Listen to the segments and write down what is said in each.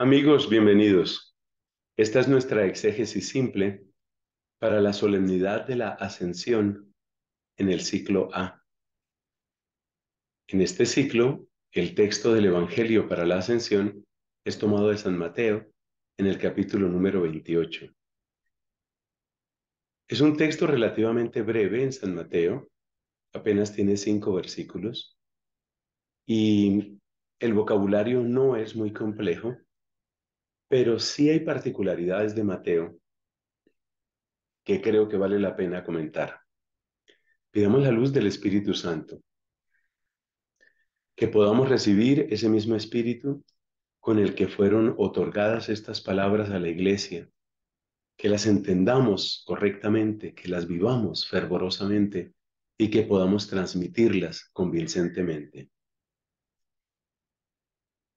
Amigos, bienvenidos. Esta es nuestra exégesis simple para la solemnidad de la ascensión en el ciclo A. En este ciclo, el texto del Evangelio para la ascensión es tomado de San Mateo en el capítulo número 28. Es un texto relativamente breve en San Mateo, apenas tiene cinco versículos, y el vocabulario no es muy complejo, pero sí hay particularidades de Mateo que creo que vale la pena comentar. Pidamos la luz del Espíritu Santo, que podamos recibir ese mismo Espíritu con el que fueron otorgadas estas palabras a la iglesia, que las entendamos correctamente, que las vivamos fervorosamente y que podamos transmitirlas convincentemente.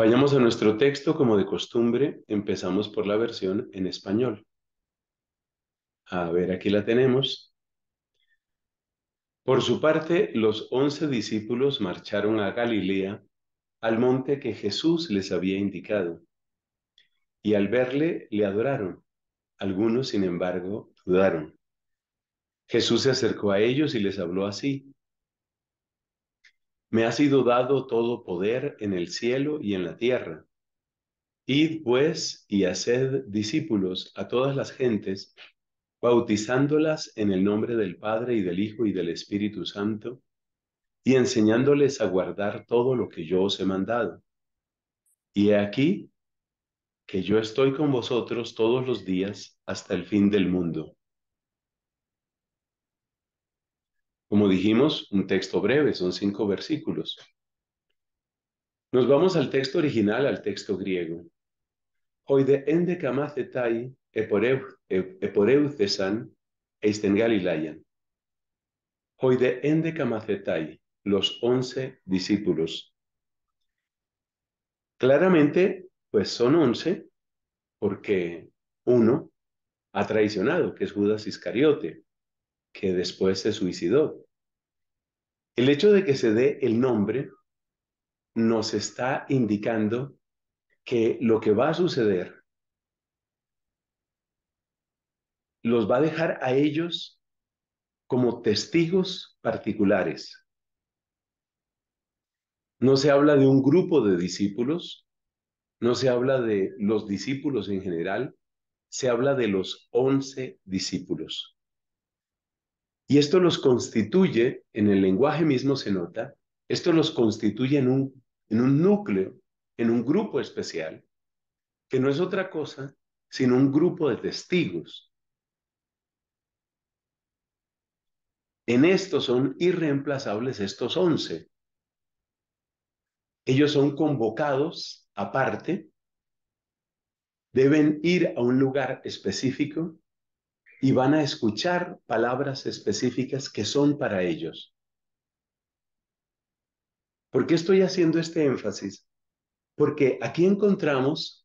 Vayamos a nuestro texto como de costumbre. Empezamos por la versión en español. A ver, aquí la tenemos. Por su parte, los once discípulos marcharon a Galilea, al monte que Jesús les había indicado. Y al verle, le adoraron. Algunos, sin embargo, dudaron. Jesús se acercó a ellos y les habló así. Me ha sido dado todo poder en el cielo y en la tierra. Id pues y haced discípulos a todas las gentes, bautizándolas en el nombre del Padre y del Hijo y del Espíritu Santo, y enseñándoles a guardar todo lo que yo os he mandado. Y he aquí que yo estoy con vosotros todos los días hasta el fin del mundo. Como dijimos, un texto breve, son cinco versículos. Nos vamos al texto original, al texto griego. Hoide eporeucesan eisten Galilayan. Hoide los once discípulos. Claramente, pues son once, porque uno ha traicionado, que es Judas Iscariote, que después se suicidó. El hecho de que se dé el nombre nos está indicando que lo que va a suceder los va a dejar a ellos como testigos particulares. No se habla de un grupo de discípulos, no se habla de los discípulos en general, se habla de los once discípulos. Y esto los constituye, en el lenguaje mismo se nota, esto los constituye en un, en un núcleo, en un grupo especial, que no es otra cosa sino un grupo de testigos. En esto son irreemplazables estos once. Ellos son convocados aparte, deben ir a un lugar específico y van a escuchar palabras específicas que son para ellos. ¿Por qué estoy haciendo este énfasis? Porque aquí encontramos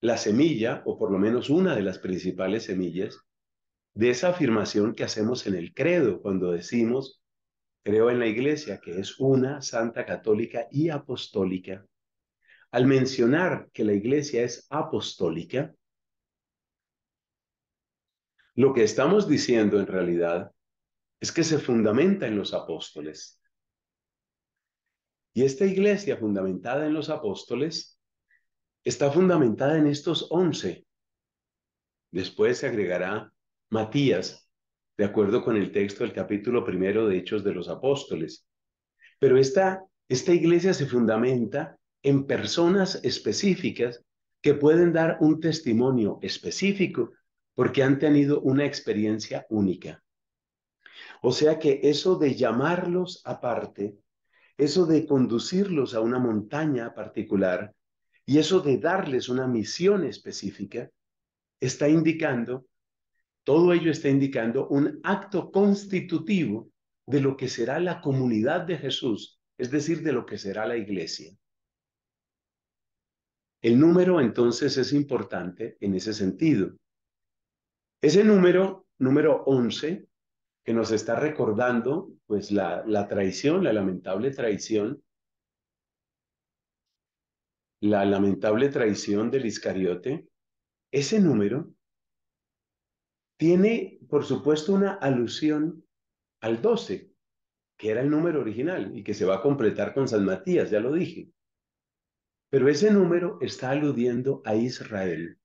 la semilla, o por lo menos una de las principales semillas, de esa afirmación que hacemos en el credo cuando decimos, creo en la iglesia que es una, santa, católica y apostólica. Al mencionar que la iglesia es apostólica, lo que estamos diciendo en realidad es que se fundamenta en los apóstoles. Y esta iglesia fundamentada en los apóstoles está fundamentada en estos once. Después se agregará Matías, de acuerdo con el texto del capítulo primero de Hechos de los Apóstoles. Pero esta, esta iglesia se fundamenta en personas específicas que pueden dar un testimonio específico porque han tenido una experiencia única. O sea que eso de llamarlos aparte, eso de conducirlos a una montaña particular y eso de darles una misión específica, está indicando, todo ello está indicando un acto constitutivo de lo que será la comunidad de Jesús, es decir, de lo que será la iglesia. El número entonces es importante en ese sentido, ese número, número 11, que nos está recordando pues la, la traición, la lamentable traición, la lamentable traición del Iscariote, ese número tiene, por supuesto, una alusión al 12, que era el número original y que se va a completar con San Matías, ya lo dije. Pero ese número está aludiendo a Israel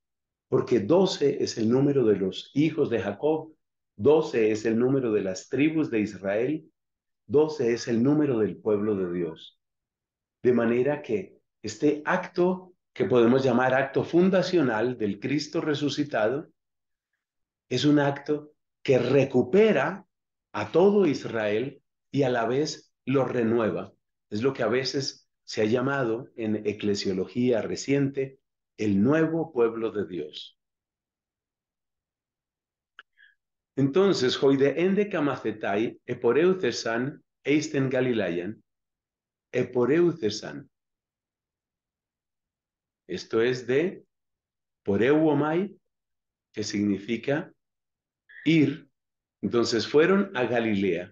porque 12 es el número de los hijos de Jacob, doce es el número de las tribus de Israel, doce es el número del pueblo de Dios. De manera que este acto, que podemos llamar acto fundacional del Cristo resucitado, es un acto que recupera a todo Israel y a la vez lo renueva. Es lo que a veces se ha llamado en eclesiología reciente el nuevo pueblo de Dios. Entonces, de camacetai, kamacetai, eporeucesan, eisten galilayan, eporeucesan. Esto es de poreuomai, que significa ir. Entonces fueron a Galilea.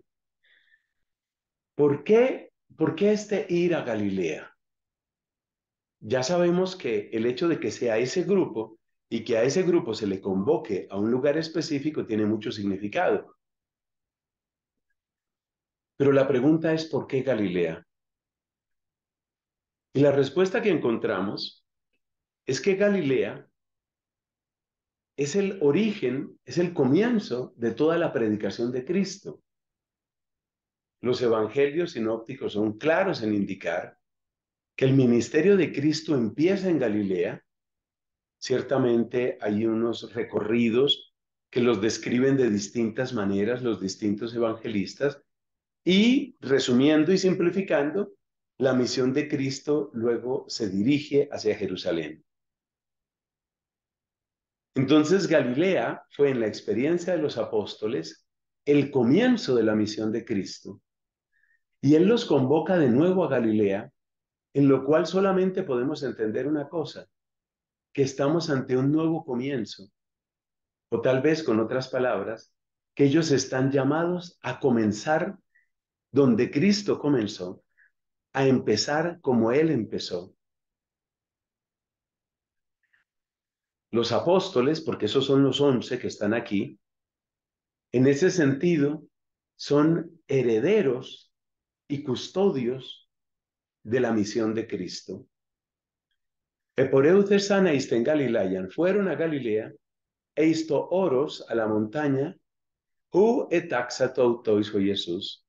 ¿Por qué? ¿Por qué este ir a Galilea? ya sabemos que el hecho de que sea ese grupo y que a ese grupo se le convoque a un lugar específico tiene mucho significado. Pero la pregunta es, ¿por qué Galilea? Y la respuesta que encontramos es que Galilea es el origen, es el comienzo de toda la predicación de Cristo. Los evangelios sinópticos son claros en indicar que el ministerio de Cristo empieza en Galilea, ciertamente hay unos recorridos que los describen de distintas maneras los distintos evangelistas, y resumiendo y simplificando, la misión de Cristo luego se dirige hacia Jerusalén. Entonces Galilea fue en la experiencia de los apóstoles el comienzo de la misión de Cristo. Y Él los convoca de nuevo a Galilea en lo cual solamente podemos entender una cosa, que estamos ante un nuevo comienzo, o tal vez con otras palabras, que ellos están llamados a comenzar donde Cristo comenzó, a empezar como Él empezó. Los apóstoles, porque esos son los once que están aquí, en ese sentido son herederos y custodios de la misión de Cristo. Eporeus de en fueron a Galilea, eisto oros a la montaña, u etaxato autois oh Jesús.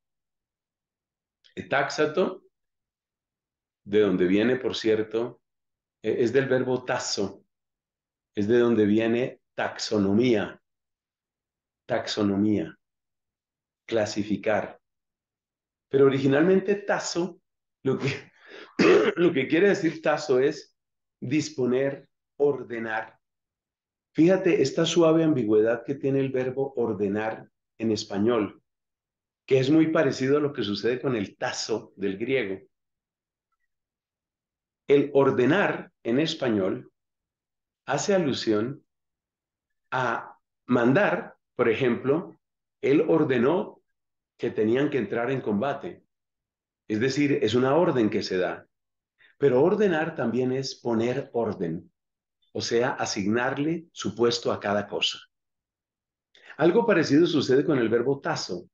Etaxato, de donde viene, por cierto, e, es del verbo tazo, es de donde viene taxonomía, taxonomía, clasificar. Pero originalmente tazo lo que, lo que quiere decir Tazo es disponer, ordenar. Fíjate esta suave ambigüedad que tiene el verbo ordenar en español, que es muy parecido a lo que sucede con el tazo del griego. El ordenar en español hace alusión a mandar, por ejemplo, él ordenó que tenían que entrar en combate. Es decir, es una orden que se da. Pero ordenar también es poner orden, o sea, asignarle su puesto a cada cosa. Algo parecido sucede con el verbo tazo.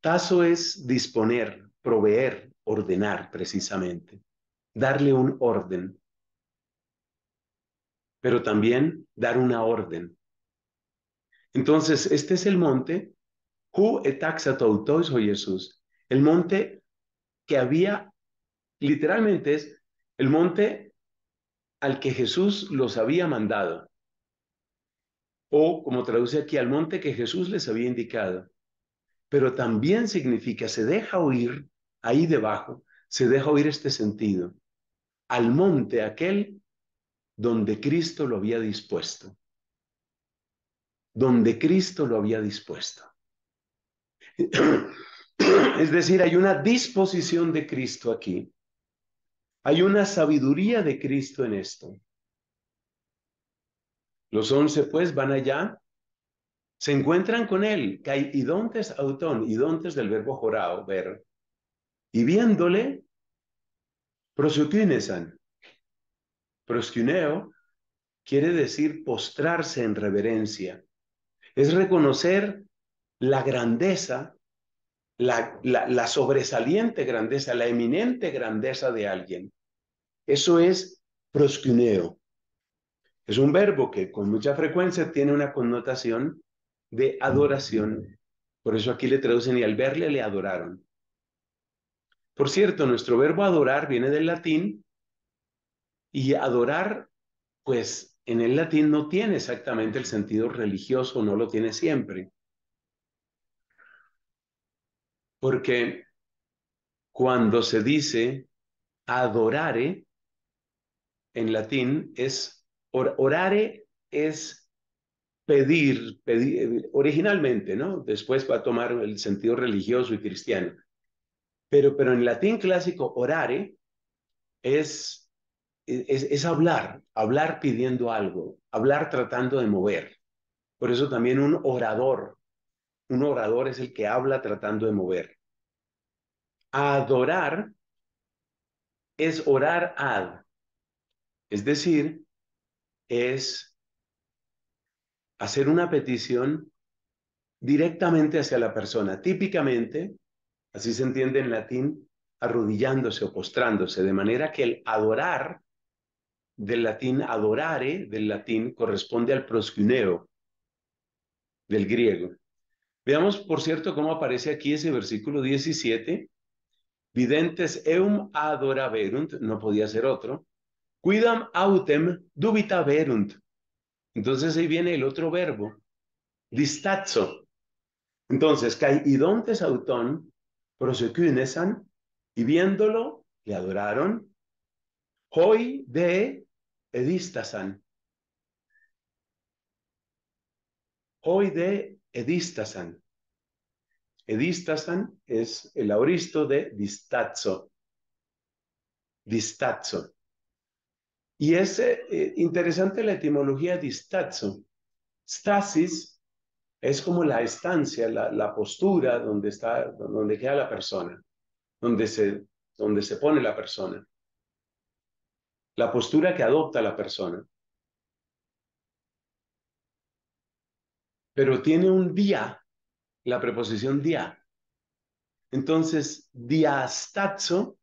Tazo es disponer, proveer, ordenar precisamente, darle un orden, pero también dar una orden. Entonces, este es el monte, hu oh Jesús, el monte había, literalmente es el monte al que Jesús los había mandado, o como traduce aquí, al monte que Jesús les había indicado, pero también significa, se deja oír ahí debajo, se deja oír este sentido, al monte aquel donde Cristo lo había dispuesto, donde Cristo lo había dispuesto. Es decir, hay una disposición de Cristo aquí. Hay una sabiduría de Cristo en esto. Los once pues van allá, se encuentran con él, idontes autón, idontes del verbo jorao, ver, y viéndole, prosuquinesan. quiere decir postrarse en reverencia. Es reconocer la grandeza la, la, sobresaliente grandeza, la eminente grandeza de alguien. Eso es proscuneo. Es un verbo que con mucha frecuencia tiene una connotación de adoración. Por eso aquí le traducen y al verle le adoraron. Por cierto, nuestro verbo adorar viene del latín y adorar, pues en el latín no tiene exactamente el sentido religioso, no lo tiene siempre. Porque cuando se dice adorare, en latín es orare es pedir, eh, originalmente, ¿no? Después va a tomar el sentido religioso y cristiano. Pero, pero en latín clásico, orare es, e, es, es hablar, hablar pidiendo algo, hablar tratando de mover. Por eso también un orador un orador es el que habla tratando de mover. Adorar es orar ad, es decir, es hacer una petición directamente hacia la persona. Típicamente, así se entiende en latín, arrodillándose o postrándose, de manera que el adorar del latín adorare, del latín corresponde al proscuneo del griego. Veamos, por cierto, cómo aparece aquí ese versículo 17. Videntes eum adoraverunt, no podía ser otro. Cuidam autem verunt. Entonces ahí viene el otro verbo, distazo Entonces, idontes auton prosecunesan, y viéndolo, le adoraron. Hoy de edistasan. Hoy de Edistasan. Edistasan es el auristo de distazo. Distazzo. Y es eh, interesante la etimología distazo. Stasis es como la estancia, la, la, postura donde, está, donde queda la persona, donde se, donde se pone la persona, la postura que adopta la persona. pero tiene un día, la preposición día. Entonces, diastazo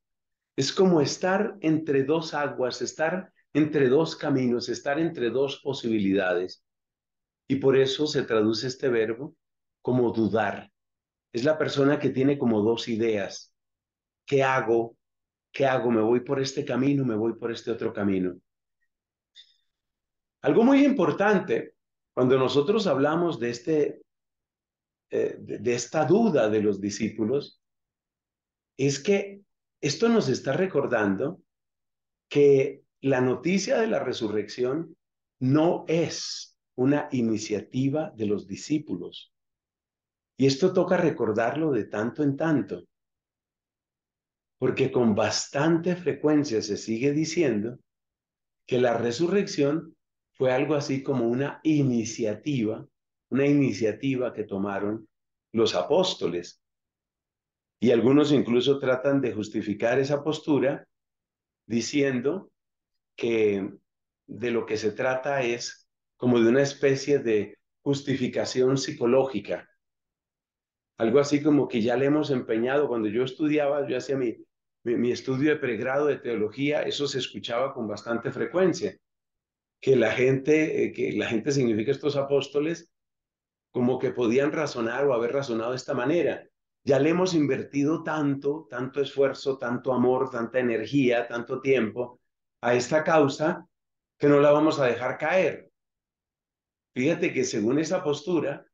es como estar entre dos aguas, estar entre dos caminos, estar entre dos posibilidades. Y por eso se traduce este verbo como dudar. Es la persona que tiene como dos ideas. ¿Qué hago? ¿Qué hago? ¿Me voy por este camino? ¿Me voy por este otro camino? Algo muy importante cuando nosotros hablamos de, este, eh, de esta duda de los discípulos, es que esto nos está recordando que la noticia de la resurrección no es una iniciativa de los discípulos. Y esto toca recordarlo de tanto en tanto, porque con bastante frecuencia se sigue diciendo que la resurrección fue algo así como una iniciativa, una iniciativa que tomaron los apóstoles. Y algunos incluso tratan de justificar esa postura diciendo que de lo que se trata es como de una especie de justificación psicológica. Algo así como que ya le hemos empeñado, cuando yo estudiaba, yo hacía mi, mi, estudio de pregrado de teología, eso se escuchaba con bastante frecuencia que la gente, eh, que la gente significa estos apóstoles, como que podían razonar o haber razonado de esta manera. Ya le hemos invertido tanto, tanto esfuerzo, tanto amor, tanta energía, tanto tiempo a esta causa que no la vamos a dejar caer. Fíjate que según esa postura,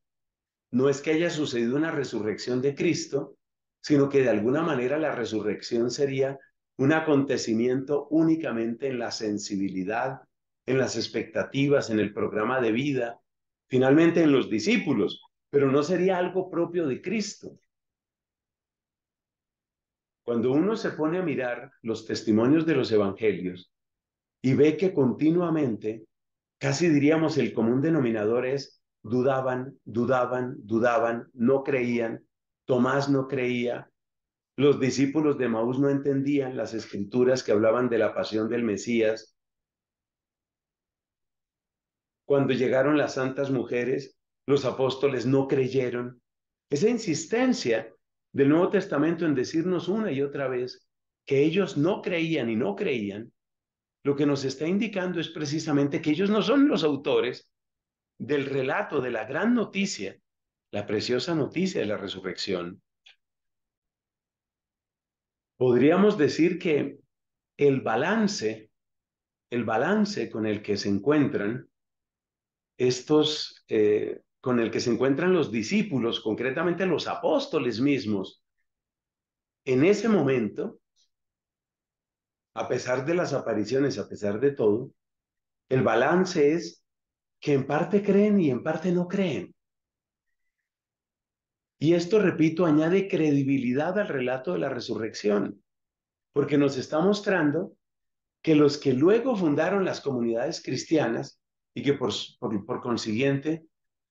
no es que haya sucedido una resurrección de Cristo, sino que de alguna manera la resurrección sería un acontecimiento únicamente en la sensibilidad en las expectativas, en el programa de vida, finalmente en los discípulos, pero no sería algo propio de Cristo. Cuando uno se pone a mirar los testimonios de los evangelios y ve que continuamente, casi diríamos el común denominador es, dudaban, dudaban, dudaban, no creían, Tomás no creía, los discípulos de Maús no entendían las escrituras que hablaban de la pasión del Mesías, cuando llegaron las santas mujeres, los apóstoles no creyeron. Esa insistencia del Nuevo Testamento en decirnos una y otra vez que ellos no creían y no creían, lo que nos está indicando es precisamente que ellos no son los autores del relato de la gran noticia, la preciosa noticia de la resurrección. Podríamos decir que el balance, el balance con el que se encuentran estos eh, con el que se encuentran los discípulos, concretamente los apóstoles mismos. En ese momento, a pesar de las apariciones, a pesar de todo, el balance es que en parte creen y en parte no creen. Y esto, repito, añade credibilidad al relato de la resurrección, porque nos está mostrando que los que luego fundaron las comunidades cristianas y que por, por, consiguiente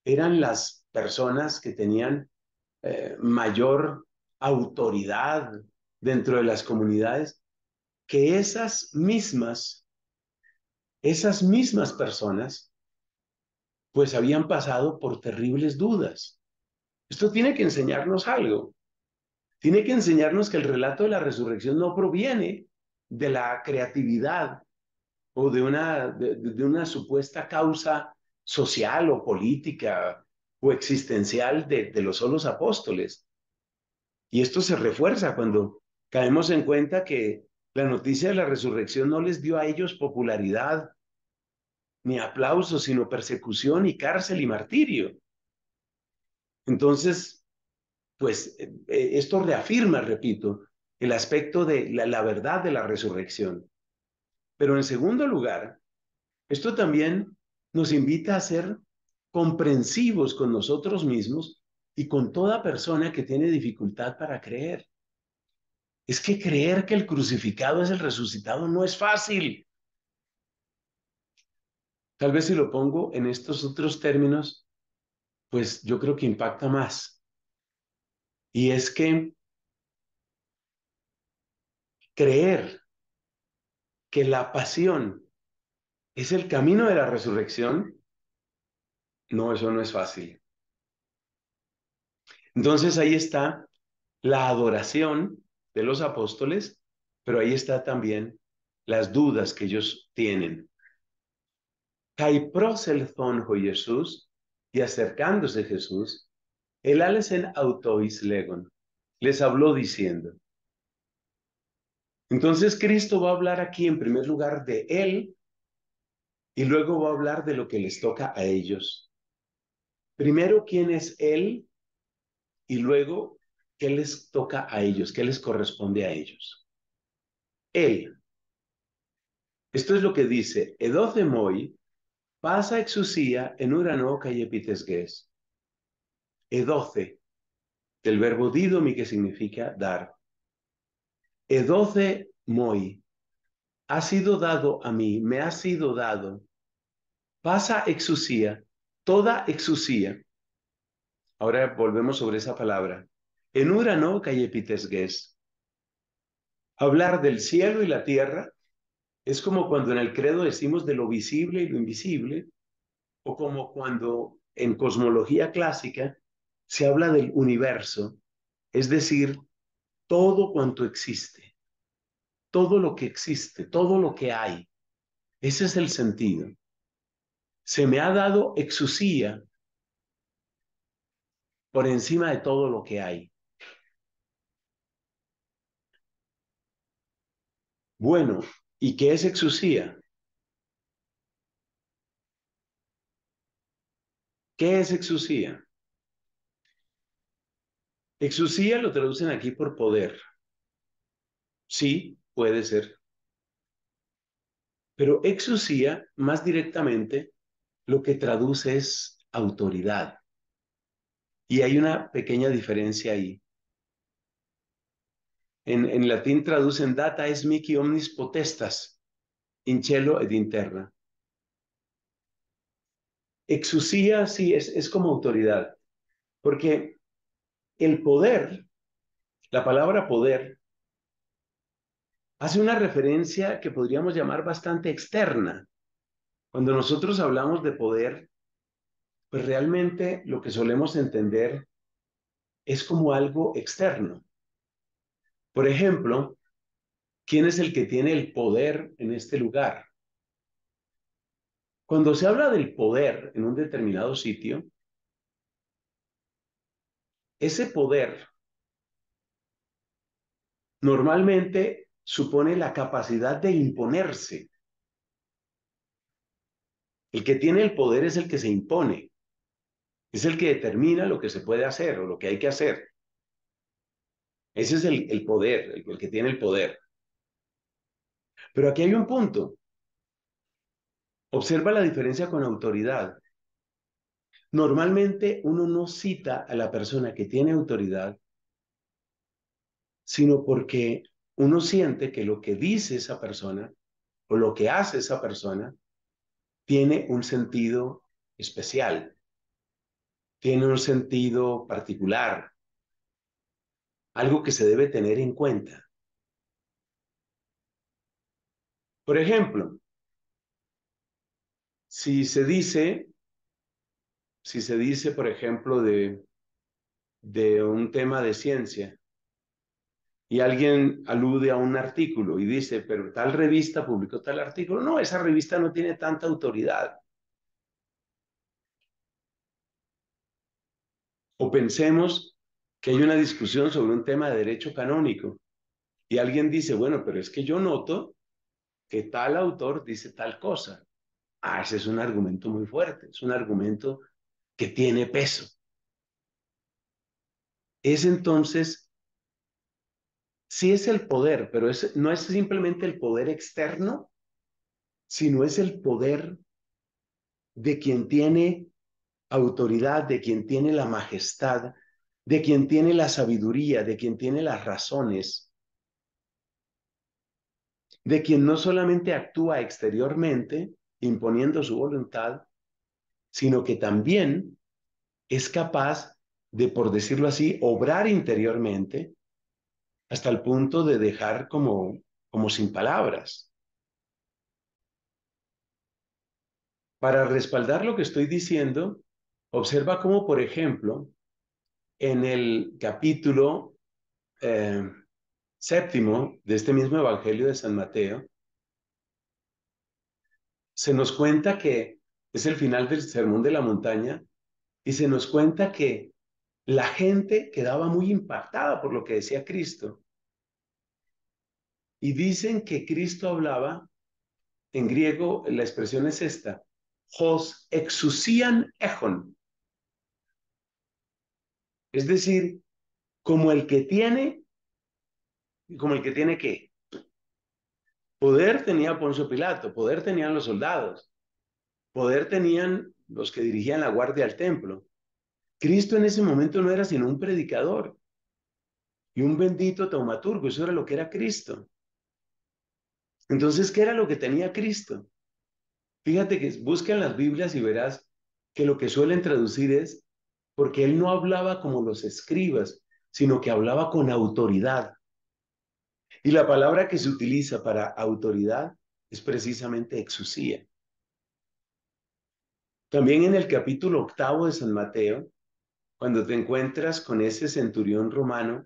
eran las personas que tenían eh, mayor autoridad dentro de las comunidades, que esas mismas, esas mismas personas, pues habían pasado por terribles dudas. Esto tiene que enseñarnos algo. Tiene que enseñarnos que el relato de la resurrección no proviene de la creatividad o de una, de, una supuesta causa social o política o existencial de, los solos apóstoles. Y esto se refuerza cuando caemos en cuenta que la noticia de la resurrección no les dio a ellos popularidad ni aplauso, sino persecución y cárcel y martirio. Entonces, pues eh, eh, esto reafirma, repito, el aspecto de la verdad de la resurrección. Pero en segundo lugar, esto también nos invita a ser comprensivos con nosotros mismos y con toda persona que tiene dificultad para creer. Es que creer que el crucificado es el resucitado no es fácil. Tal vez si lo pongo en estos otros términos, pues yo creo que impacta más. Y es que creer que la pasión es el camino de la resurrección, no, eso no es fácil. Entonces ahí está la adoración de los apóstoles, pero ahí está también las dudas que ellos tienen. el zonjo Jesús, y acercándose Jesús, el alesen autois legon, les habló diciendo, entonces Cristo va a hablar aquí en primer lugar de Él y luego va a hablar de lo que les toca a ellos. Primero, ¿quién es Él? Y luego, ¿qué les toca a ellos? ¿Qué les corresponde a ellos? Él. Esto es lo que dice, moi, pasa exusía en urano y e Edoce, del verbo didomi que significa dar. Edoce moi, ha sido dado a mí, me ha sido dado. Pasa exusía, toda exusía. Ahora volvemos sobre esa palabra. En Urano, Callepitesgues. Hablar del cielo y la tierra es como cuando en el credo decimos de lo visible y lo invisible, o como cuando en cosmología clásica se habla del universo, es decir, todo cuanto existe, todo lo que existe, todo lo que hay. Ese es el sentido. Se me ha dado exusía por encima de todo lo que hay. Bueno, ¿y qué es exusía? ¿Qué es exusía? Exusía lo traducen aquí por poder. Sí, puede ser. Pero exusía, más directamente, lo que traduce es autoridad. Y hay una pequeña diferencia ahí. En, latín traducen data es mici omnis potestas, in chelo et interna. Exusía sí es, es como autoridad, porque el poder, la palabra poder, hace una referencia que podríamos llamar bastante externa. Cuando nosotros hablamos de poder, pues realmente lo que solemos entender es como algo externo. Por ejemplo, ¿quién es el que tiene el poder en este lugar? Cuando se habla del poder en un determinado sitio, ese poder normalmente supone la capacidad de imponerse. El que tiene el poder es el que se impone, es el que determina lo que se puede hacer o lo que hay que hacer. Ese es el, poder, el, el que tiene el poder. Pero aquí hay un punto. Observa la diferencia con autoridad. Normalmente uno no cita a la persona que tiene autoridad, sino porque uno siente que lo que dice esa persona o lo que hace esa persona tiene un sentido especial, tiene un sentido particular, algo que se debe tener en cuenta. Por ejemplo, si se dice si se dice, por ejemplo, de, de un tema de ciencia y alguien alude a un artículo y dice, pero tal revista publicó tal artículo, no, esa revista no tiene tanta autoridad. O pensemos que hay una discusión sobre un tema de derecho canónico y alguien dice, bueno, pero es que yo noto que tal autor dice tal cosa. Ah, ese es un argumento muy fuerte, es un argumento que tiene peso. Es entonces, sí es el poder, pero es, no es simplemente el poder externo, sino es el poder de quien tiene autoridad, de quien tiene la majestad, de quien tiene la sabiduría, de quien tiene las razones, de quien no solamente actúa exteriormente imponiendo su voluntad, sino que también es capaz de, por decirlo así, obrar interiormente hasta el punto de dejar como, como sin palabras. Para respaldar lo que estoy diciendo, observa cómo, por ejemplo, en el capítulo eh, séptimo de este mismo Evangelio de San Mateo, se nos cuenta que es el final del Sermón de la Montaña, y se nos cuenta que la gente quedaba muy impactada por lo que decía Cristo. Y dicen que Cristo hablaba, en griego la expresión es esta, hos exusian ejon. Es decir, como el que tiene, y como el que tiene qué. Poder tenía Poncio Pilato, poder tenían los soldados, Poder tenían los que dirigían la guardia al templo. Cristo en ese momento no era sino un predicador y un bendito taumaturgo, eso era lo que era Cristo. Entonces, ¿qué era lo que tenía Cristo? Fíjate que buscan las Biblias y verás que lo que suelen traducir es porque él no hablaba como los escribas, sino que hablaba con autoridad. Y la palabra que se utiliza para autoridad es precisamente exusía. También en el capítulo octavo de San Mateo, cuando te encuentras con ese centurión romano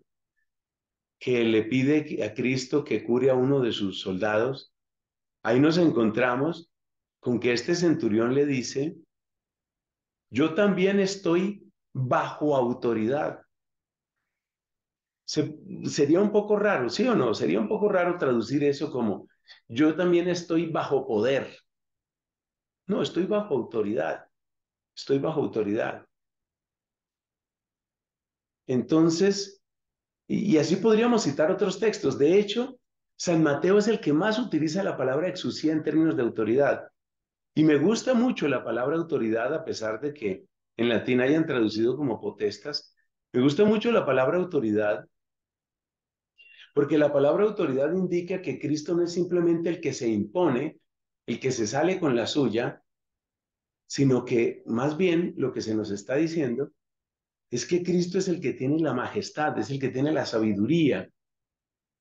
que le pide a Cristo que cure a uno de sus soldados, ahí nos encontramos con que este centurión le dice, yo también estoy bajo autoridad. sería un poco raro, ¿sí o no? Sería un poco raro traducir eso como, yo también estoy bajo poder. No, estoy bajo autoridad. Estoy bajo autoridad. Entonces, y, así podríamos citar otros textos. De hecho, San Mateo es el que más utiliza la palabra exusía en términos de autoridad. Y me gusta mucho la palabra autoridad, a pesar de que en latín hayan traducido como potestas. Me gusta mucho la palabra autoridad, porque la palabra autoridad indica que Cristo no es simplemente el que se impone, el que se sale con la suya, sino que más bien lo que se nos está diciendo es que Cristo es el que tiene la majestad, es el que tiene la sabiduría,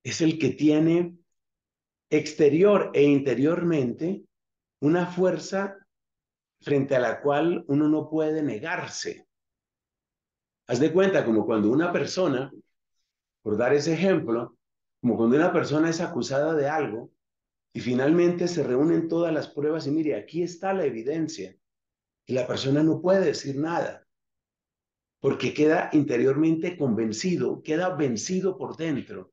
es el que tiene exterior e interiormente una fuerza frente a la cual uno no puede negarse. Haz de cuenta como cuando una persona, por dar ese ejemplo, como cuando una persona es acusada de algo, y finalmente se reúnen todas las pruebas y mire, aquí está la evidencia. Y la persona no puede decir nada, porque queda interiormente convencido, queda vencido por dentro.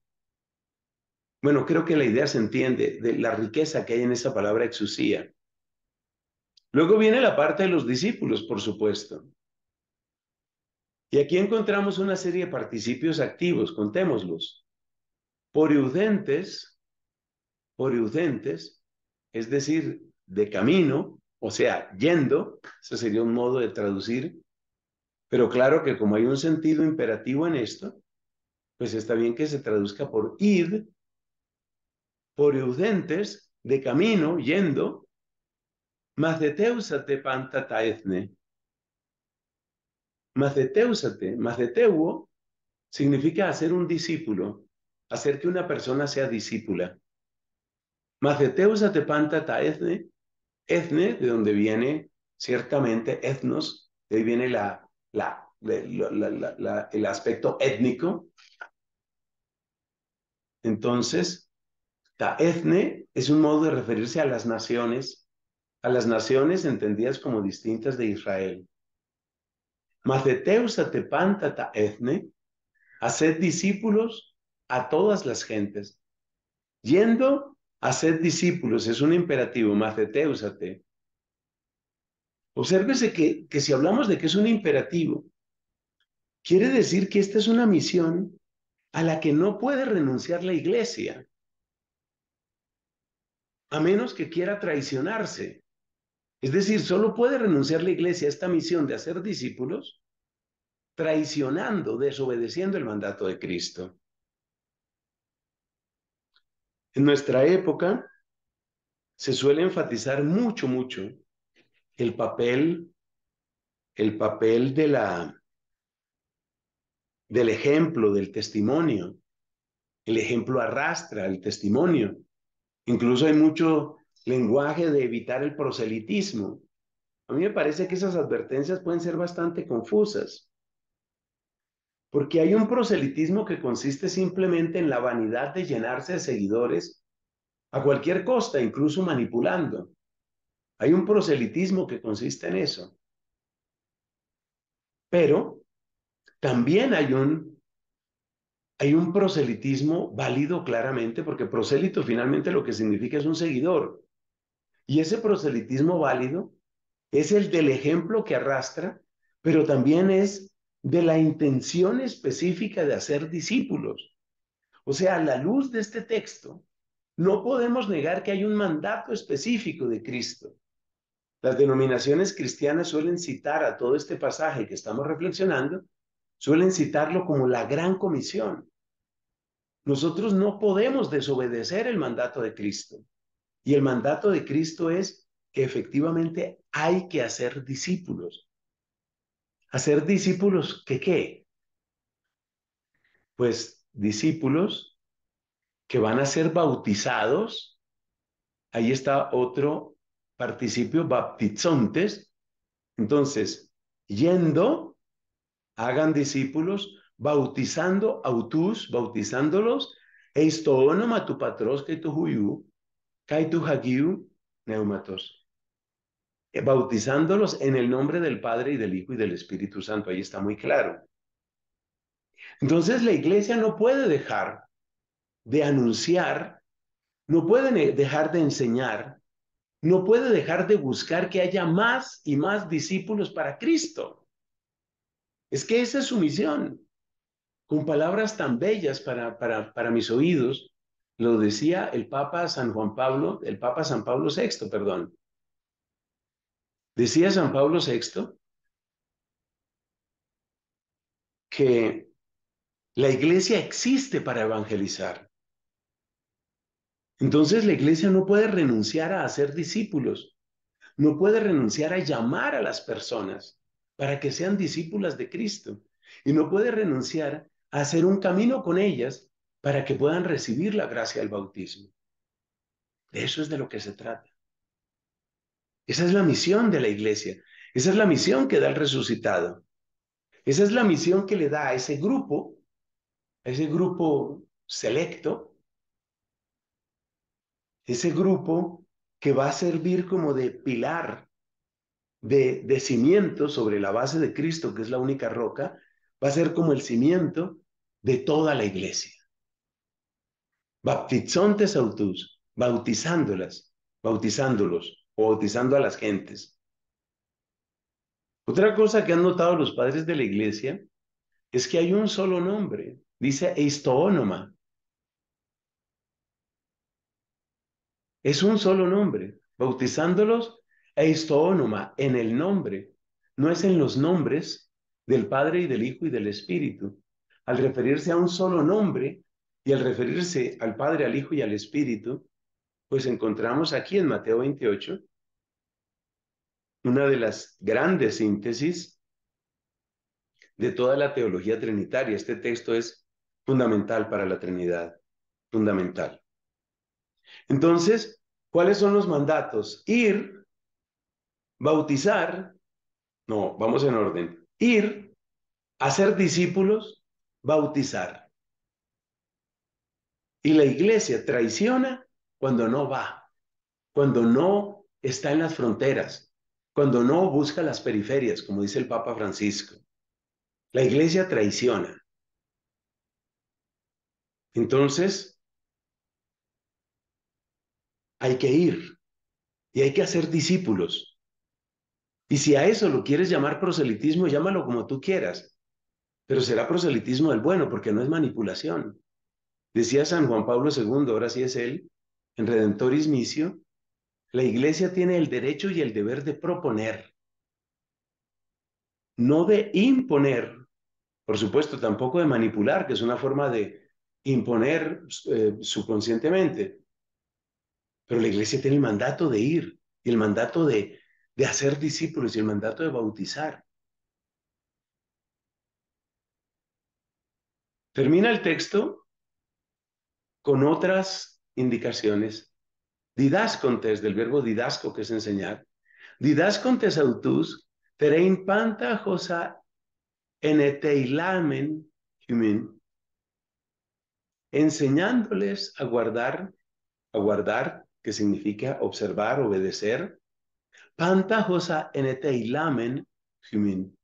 Bueno, creo que la idea se entiende de la riqueza que hay en esa palabra exusía. Luego viene la parte de los discípulos, por supuesto. Y aquí encontramos una serie de participios activos, contémoslos. Por eudentes, oriudentes, es decir, de camino, o sea, yendo, ese sería un modo de traducir, pero claro que como hay un sentido imperativo en esto, pues está bien que se traduzca por id, poriudentes, de camino, yendo, maceteusate pantataezne. Maceteusate, maceteuo, significa hacer un discípulo, hacer que una persona sea discípula maceteusa te etne, de donde viene ciertamente etnos, de ahí viene la, la, el aspecto étnico. Entonces, ta etne es un modo de referirse a las naciones, a las naciones entendidas como distintas de Israel. maceteusa te pantata haced discípulos a todas las gentes, yendo Hacer discípulos es un imperativo, maceteusate. Obsérvese que, que si hablamos de que es un imperativo, quiere decir que esta es una misión a la que no puede renunciar la iglesia, a menos que quiera traicionarse. Es decir, solo puede renunciar la iglesia a esta misión de hacer discípulos traicionando, desobedeciendo el mandato de Cristo. En nuestra época se suele enfatizar mucho, mucho el papel, el papel de la, del ejemplo, del testimonio. El ejemplo arrastra el testimonio. Incluso hay mucho lenguaje de evitar el proselitismo. A mí me parece que esas advertencias pueden ser bastante confusas. Porque hay un proselitismo que consiste simplemente en la vanidad de llenarse de seguidores a cualquier costa, incluso manipulando. Hay un proselitismo que consiste en eso. Pero también hay un, hay un proselitismo válido claramente, porque prosélito finalmente lo que significa es un seguidor. Y ese proselitismo válido es el del ejemplo que arrastra, pero también es de la intención específica de hacer discípulos. O sea, a la luz de este texto, no podemos negar que hay un mandato específico de Cristo. Las denominaciones cristianas suelen citar a todo este pasaje que estamos reflexionando, suelen citarlo como la gran comisión. Nosotros no podemos desobedecer el mandato de Cristo. Y el mandato de Cristo es que efectivamente hay que hacer discípulos. Hacer discípulos, ¿qué qué? Pues discípulos que van a ser bautizados. Ahí está otro participio, baptizontes. Entonces, yendo, hagan discípulos, bautizando autus, bautizándolos, eistónoma tu patros que tu huyu, kai tu neumatos. Eh, bautizándolos en el nombre del Padre y del Hijo y del Espíritu Santo. Ahí está muy claro. Entonces la iglesia no puede dejar de anunciar, no puede dejar de enseñar, no puede dejar de buscar que haya más y más discípulos para Cristo. Es que esa es su misión. Con palabras tan bellas para, para, para mis oídos, lo decía el Papa San Juan Pablo, el Papa San Pablo VI, perdón, Decía San Pablo VI que la iglesia existe para evangelizar. Entonces la iglesia no puede renunciar a hacer discípulos, no puede renunciar a llamar a las personas para que sean discípulas de Cristo y no puede renunciar a hacer un camino con ellas para que puedan recibir la gracia del bautismo. eso es de lo que se trata. Esa es la misión de la iglesia. Esa es la misión que da el resucitado. Esa es la misión que le da a ese grupo, a ese grupo selecto, ese grupo que va a servir como de pilar, de, de cimiento sobre la base de Cristo, que es la única roca, va a ser como el cimiento de toda la iglesia. Baptizontes autus, bautizándolas, bautizándolos bautizando a las gentes. Otra cosa que han notado los padres de la iglesia es que hay un solo nombre, dice eistoónoma. Es un solo nombre, bautizándolos Eistoónoma en el nombre, no es en los nombres del Padre y del Hijo y del Espíritu. Al referirse a un solo nombre y al referirse al Padre, al Hijo y al Espíritu, pues encontramos aquí en Mateo 28 una de las grandes síntesis de toda la teología trinitaria. Este texto es fundamental para la Trinidad, fundamental. Entonces, ¿cuáles son los mandatos? Ir, bautizar, no, vamos en orden, ir, hacer discípulos, bautizar. Y la iglesia traiciona cuando no va, cuando no está en las fronteras, cuando no busca las periferias, como dice el Papa Francisco. La iglesia traiciona. Entonces, hay que ir y hay que hacer discípulos. Y si a eso lo quieres llamar proselitismo, llámalo como tú quieras, pero será proselitismo del bueno porque no es manipulación. Decía San Juan Pablo II, ahora sí es él, en Redentoris la Iglesia tiene el derecho y el deber de proponer, no de imponer, por supuesto, tampoco de manipular, que es una forma de imponer eh, subconscientemente. Pero la Iglesia tiene el mandato de ir, y el mandato de, de hacer discípulos, y el mandato de bautizar. Termina el texto con otras indicaciones. Didascontes, del verbo didasco, que es enseñar. Didascontes autus, terein panta josa eneteilamen humin. Enseñándoles a guardar, a guardar, que significa observar, obedecer. Panta josa eneteilamen humin.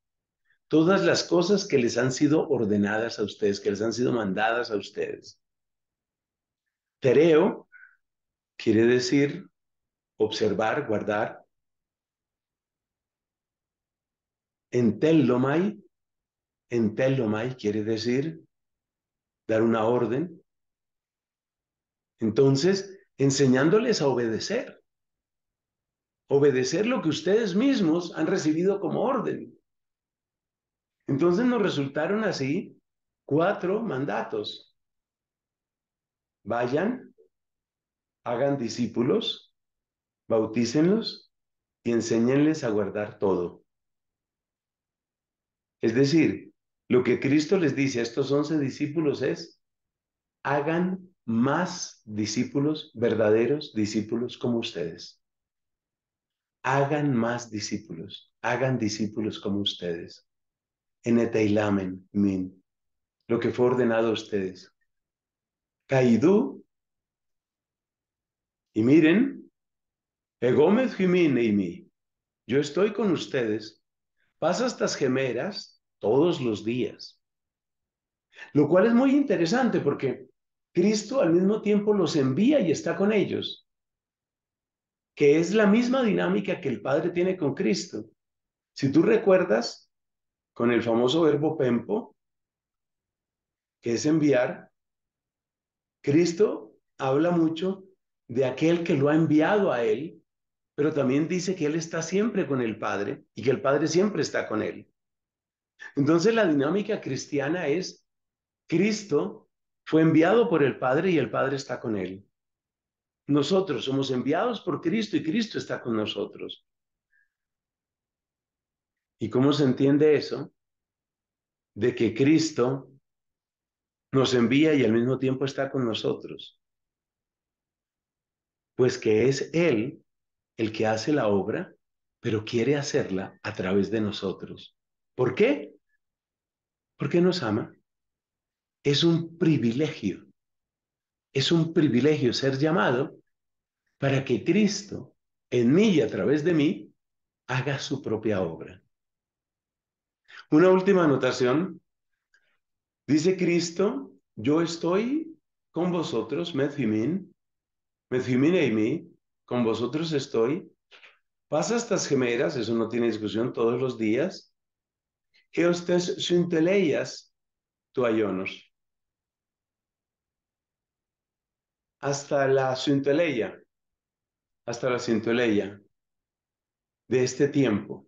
Todas las cosas que les han sido ordenadas a ustedes, que les han sido mandadas a ustedes. Tereo quiere decir observar, guardar. Entellomai, entellomai quiere decir dar una orden. Entonces, enseñándoles a obedecer. Obedecer lo que ustedes mismos han recibido como orden. Entonces nos resultaron así cuatro mandatos. Vayan, hagan discípulos, bautícenlos y enséñenles a guardar todo. Es decir, lo que Cristo les dice a estos once discípulos es, hagan más discípulos, verdaderos discípulos como ustedes. Hagan más discípulos, hagan discípulos como ustedes. En eteilamen, min, lo que fue ordenado a ustedes. Caidú. Y miren, Egómez Jimine y yo estoy con ustedes, pasa estas gemeras todos los días. Lo cual es muy interesante porque Cristo al mismo tiempo los envía y está con ellos, que es la misma dinámica que el Padre tiene con Cristo. Si tú recuerdas, con el famoso verbo pempo, que es enviar, Cristo habla mucho de aquel que lo ha enviado a Él, pero también dice que Él está siempre con el Padre y que el Padre siempre está con Él. Entonces la dinámica cristiana es, Cristo fue enviado por el Padre y el Padre está con Él. Nosotros somos enviados por Cristo y Cristo está con nosotros. ¿Y cómo se entiende eso? De que Cristo nos envía y al mismo tiempo está con nosotros. Pues que es Él el que hace la obra, pero quiere hacerla a través de nosotros. ¿Por qué? Porque nos ama. Es un privilegio. Es un privilegio ser llamado para que Cristo, en mí y a través de mí, haga su propia obra. Una última anotación Dice Cristo, yo estoy con vosotros, methimin y Eimi, con vosotros estoy. Pasa estas gemeras, eso no tiene discusión, todos los días. que sinteleias tu ayonos. Hasta la sinteleia, hasta la sinteleia de este tiempo.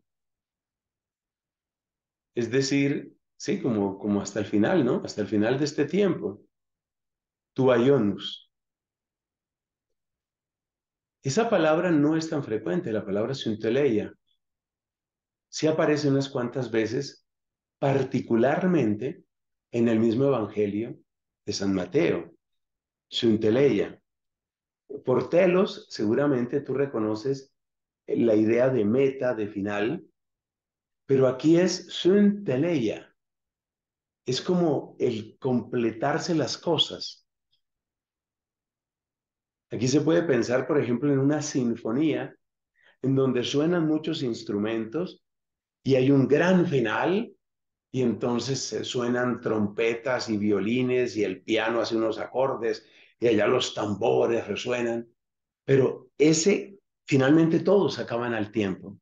Es decir, sí, como, como hasta el final, ¿no? Hasta el final de este tiempo. Tuayonus. Esa palabra no es tan frecuente, la palabra sunteleia. Sí aparece unas cuantas veces, particularmente en el mismo Evangelio de San Mateo. Sunteleia. Por telos, seguramente tú reconoces la idea de meta, de final, pero aquí es sunteleia es como el completarse las cosas. Aquí se puede pensar, por ejemplo, en una sinfonía en donde suenan muchos instrumentos y hay un gran final y entonces se suenan trompetas y violines y el piano hace unos acordes y allá los tambores resuenan, pero ese finalmente todos acaban al tiempo.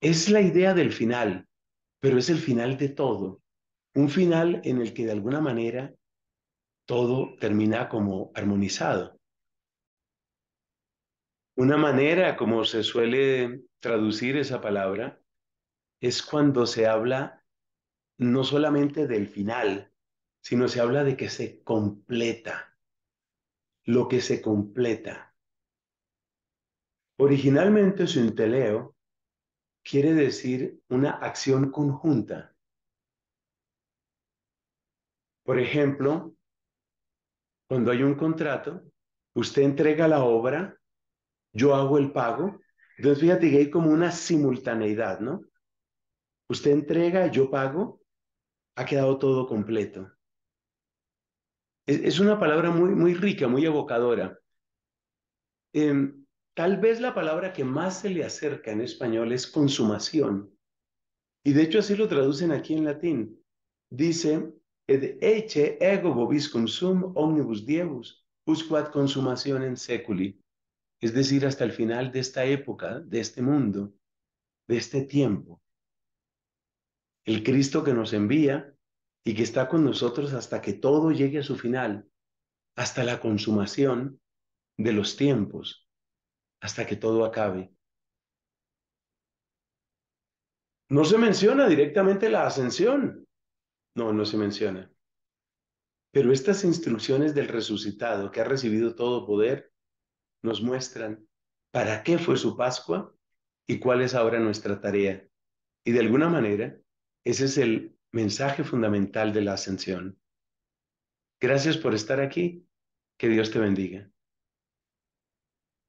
Es la idea del final, pero es el final de todo. Un final en el que de alguna manera todo termina como armonizado. Una manera como se suele traducir esa palabra es cuando se habla no solamente del final, sino se habla de que se completa, lo que se completa. Originalmente inteleo quiere decir una acción conjunta. Por ejemplo, cuando hay un contrato, usted entrega la obra, yo hago el pago. Entonces, fíjate que hay como una simultaneidad, ¿no? Usted entrega, yo pago, ha quedado todo completo. Es, una palabra muy, muy rica, muy evocadora. Em, Tal vez la palabra que más se le acerca en español es consumación. Y de hecho así lo traducen aquí en latín. Dice, ed eche ego vobis consum omnibus diebus, usquat consumación en seculi. Es decir, hasta el final de esta época, de este mundo, de este tiempo. El Cristo que nos envía y que está con nosotros hasta que todo llegue a su final, hasta la consumación de los tiempos, hasta que todo acabe. No se menciona directamente la ascensión. No, no se menciona. Pero estas instrucciones del resucitado que ha recibido todo poder nos muestran para qué fue su Pascua y cuál es ahora nuestra tarea. Y de alguna manera, ese es el mensaje fundamental de la ascensión. Gracias por estar aquí. Que Dios te bendiga.